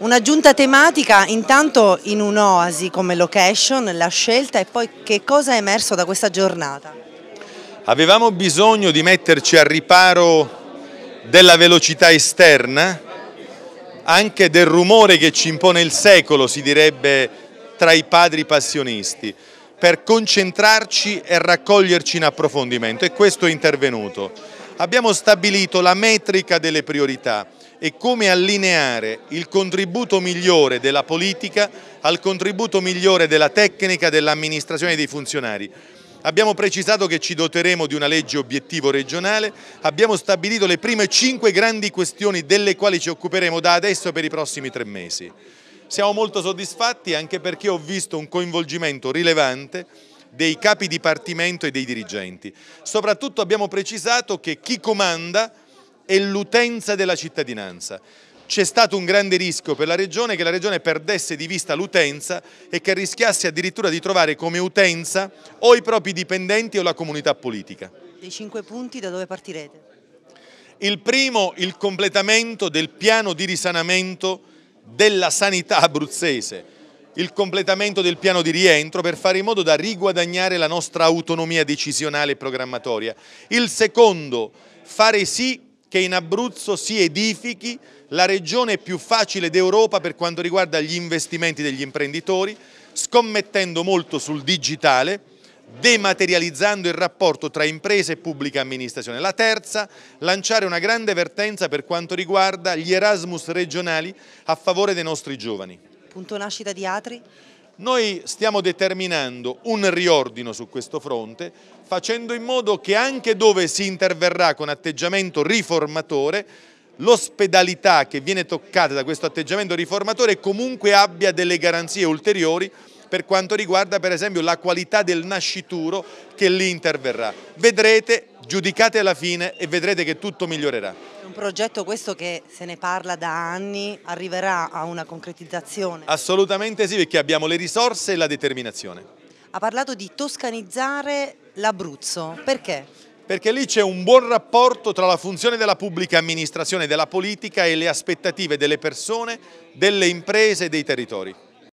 Una giunta tematica intanto in un'oasi come location, la scelta e poi che cosa è emerso da questa giornata? Avevamo bisogno di metterci al riparo della velocità esterna, anche del rumore che ci impone il secolo, si direbbe tra i padri passionisti, per concentrarci e raccoglierci in approfondimento e questo è intervenuto. Abbiamo stabilito la metrica delle priorità, e come allineare il contributo migliore della politica al contributo migliore della tecnica dell'amministrazione dei funzionari. Abbiamo precisato che ci doteremo di una legge obiettivo regionale, abbiamo stabilito le prime cinque grandi questioni delle quali ci occuperemo da adesso per i prossimi tre mesi. Siamo molto soddisfatti anche perché ho visto un coinvolgimento rilevante dei capi dipartimento e dei dirigenti. Soprattutto abbiamo precisato che chi comanda e l'utenza della cittadinanza. C'è stato un grande rischio per la Regione che la Regione perdesse di vista l'utenza e che rischiasse addirittura di trovare come utenza o i propri dipendenti o la comunità politica. Dei cinque punti da dove partirete? Il primo, il completamento del piano di risanamento della sanità abruzzese, il completamento del piano di rientro per fare in modo da riguadagnare la nostra autonomia decisionale e programmatoria. Il secondo, fare sì che in Abruzzo si edifichi la regione più facile d'Europa per quanto riguarda gli investimenti degli imprenditori, scommettendo molto sul digitale, dematerializzando il rapporto tra imprese e pubblica amministrazione. La terza, lanciare una grande vertenza per quanto riguarda gli Erasmus regionali a favore dei nostri giovani. Punto nascita di Atri noi stiamo determinando un riordino su questo fronte, facendo in modo che anche dove si interverrà con atteggiamento riformatore, l'ospedalità che viene toccata da questo atteggiamento riformatore comunque abbia delle garanzie ulteriori per quanto riguarda per esempio la qualità del nascituro che lì interverrà. Vedrete, giudicate alla fine e vedrete che tutto migliorerà un progetto questo che se ne parla da anni, arriverà a una concretizzazione? Assolutamente sì, perché abbiamo le risorse e la determinazione. Ha parlato di toscanizzare l'Abruzzo, perché? Perché lì c'è un buon rapporto tra la funzione della pubblica amministrazione, della politica e le aspettative delle persone, delle imprese e dei territori.